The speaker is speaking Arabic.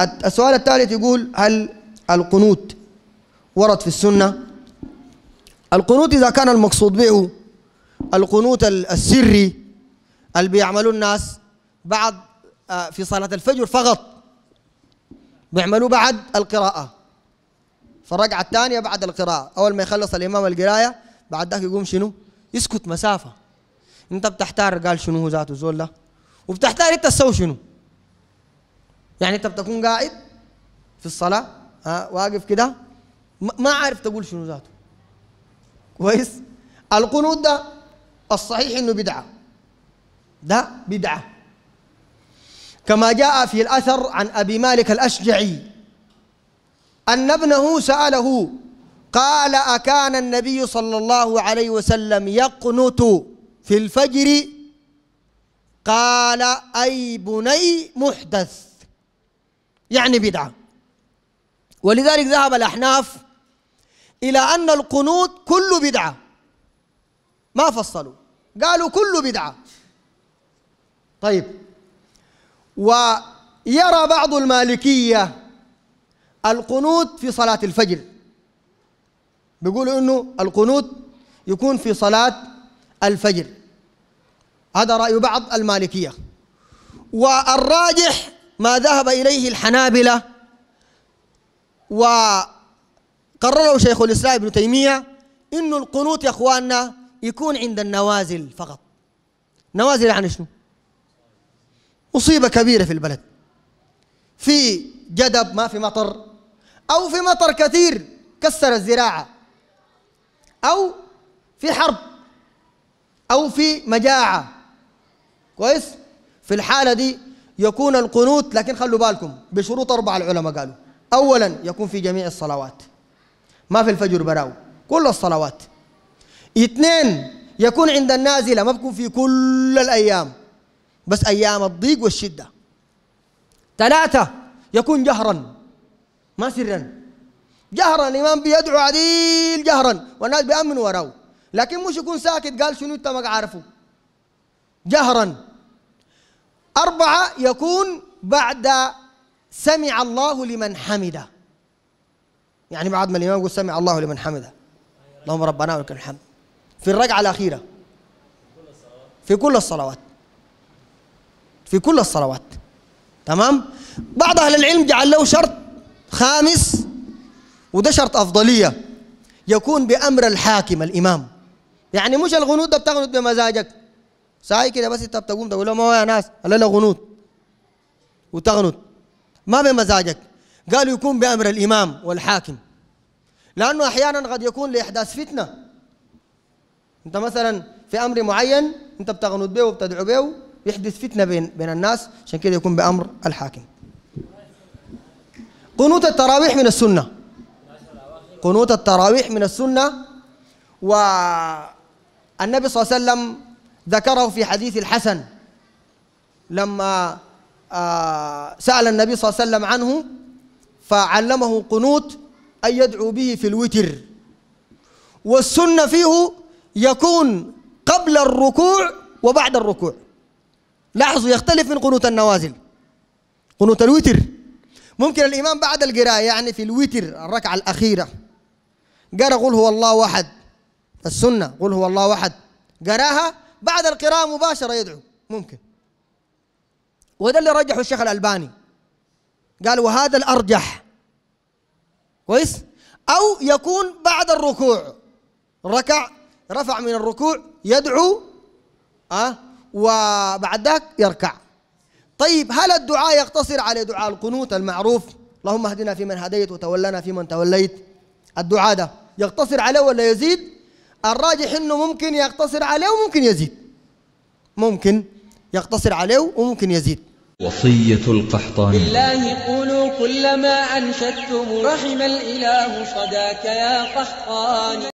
السؤال الثالث يقول هل القنوت ورد في السنة القنوت إذا كان المقصود به القنوت السري اللي بيعملوه الناس بعد آه، في صلاة الفجر فقط بيعملوه بعد القراءة في الثانية بعد القراءة أول ما يخلص الإمام القراية بعد ذاك يقوم شنو يسكت مسافة أنت بتحتار قال شنو ذاته زول ده وبتحتار أنت تسوي شنو يعني انت بتكون قاعد في الصلاه ها واقف كده ما عارف تقول شنو ذاته كويس القنوت ده الصحيح انه بدعه ده بدعه كما جاء في الاثر عن ابي مالك الاشجعي ان ابنه ساله قال اكان النبي صلى الله عليه وسلم يقنت في الفجر قال اي بني محدث يعني بدعة ولذلك ذهب الأحناف إلى أن القنوت كل بدعة ما فصلوا قالوا كل بدعة طيب ويرى بعض المالكية القنوت في صلاة الفجر بيقولوا انه القنوت يكون في صلاة الفجر هذا رأي بعض المالكية والراجح ما ذهب إليه الحنابلة وقرره شيخ الإسلام ابن تيمية إنه القنوت يا أخواننا يكون عند النوازل فقط نوازل يعني شنو مصيبة كبيرة في البلد في جدب ما في مطر أو في مطر كثير كسر الزراعة أو في حرب أو في مجاعة كويس في الحالة دي يكون القنوت لكن خلوا بالكم بشروط أربعة العلماء قالوا أولا يكون في جميع الصلوات ما في الفجر براو كل الصلوات اثنين يكون عند النازلة ما بكون في كل الأيام بس أيام الضيق والشدة ثلاثة يكون جهرا ما سرا جهرا الإمام بيدعو عديل جهرا والناس بيأمنوا وراه لكن مش يكون ساكت قال شنو أنت ما عارفه جهرا أربعة يكون بعد سمع الله لمن حمده يعني بعد ما الإمام يقول سمع الله لمن حمده اللهم ربنا ولك الحمد في الركعة الأخيرة في كل الصلوات في كل الصلوات تمام بعض أهل العلم جعل له شرط خامس وده شرط أفضلية يكون بأمر الحاكم الإمام يعني مش الغنود ده بتغنط بمزاجك ساي كده بس انت بتقوم تقول لهم يا ناس لا غنوت وتغنط ما بمزاجك قالوا يكون بامر الامام والحاكم لانه احيانا قد يكون لاحداث فتنه انت مثلا في امر معين انت بتغنط به وبتدعو به يحدث فتنه بين بين الناس عشان كده يكون بامر الحاكم قنوت التراويح من السنه قنوت التراويح من السنه والنبي صلى الله عليه وسلم ذكره في حديث الحسن لما آه، سأل النبي صلى الله عليه وسلم عنه فعلمه قنوت أن يدعو به في الوتر والسنة فيه يكون قبل الركوع وبعد الركوع لاحظوا يختلف من قنوت النوازل قنوت الوتر ممكن الإمام بعد القراءة يعني في الوتر الركعة الأخيرة قرأ قل هو الله أحد السنة قل هو الله أحد قراها بعد القراءة مباشرة يدعو ممكن وده اللي رجحه الشيخ الألباني قال وهذا الأرجح كويس أو يكون بعد الركوع ركع رفع من الركوع يدعو أه وبعد ذاك يركع طيب هل الدعاء يقتصر على دعاء القنوت المعروف اللهم اهدنا فيمن هديت وتولنا فيمن توليت الدعاء ده يقتصر عليه ولا يزيد الراجح انه ممكن يقتصر عليه وممكن يزيد ممكن يقتصر عليه وممكن يزيد وصية القحطاني بالله قولوا كلما أنشدتم رحم الإله صداك يا قحطان